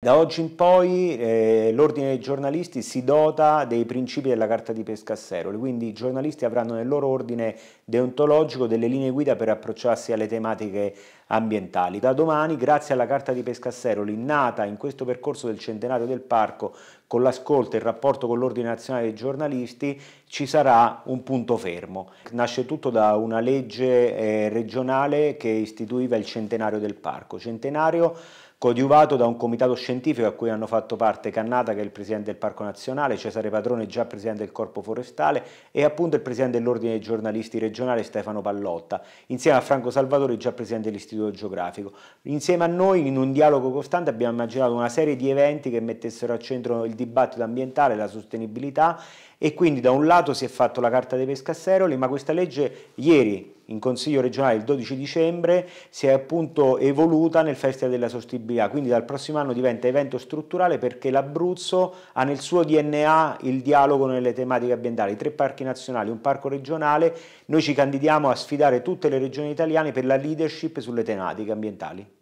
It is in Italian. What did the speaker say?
Da oggi in poi eh, l'ordine dei giornalisti si dota dei principi della carta di Pescasseroli, quindi i giornalisti avranno nel loro ordine deontologico delle linee guida per approcciarsi alle tematiche ambientali. Da domani, grazie alla carta di Pescasseroli, nata in questo percorso del centenario del parco, con l'ascolto e il rapporto con l'Ordine Nazionale dei Giornalisti ci sarà un punto fermo. Nasce tutto da una legge eh, regionale che istituiva il centenario del parco, centenario coadiuvato da un comitato scientifico a cui hanno fatto parte Cannata che è il Presidente del Parco Nazionale, Cesare Padrone già Presidente del Corpo Forestale e appunto il Presidente dell'Ordine dei Giornalisti regionale Stefano Pallotta, insieme a Franco Salvatore, già Presidente dell'Istituto Geografico. Insieme a noi in un dialogo costante abbiamo immaginato una serie di eventi che mettessero al centro il dibattito ambientale, la sostenibilità e quindi da un lato si è fatto la carta dei pescasseroli, ma questa legge ieri in Consiglio regionale il 12 dicembre si è appunto evoluta nel Festival della Sostenibilità, quindi dal prossimo anno diventa evento strutturale perché l'Abruzzo ha nel suo DNA il dialogo nelle tematiche ambientali, tre parchi nazionali, un parco regionale, noi ci candidiamo a sfidare tutte le regioni italiane per la leadership sulle tematiche ambientali.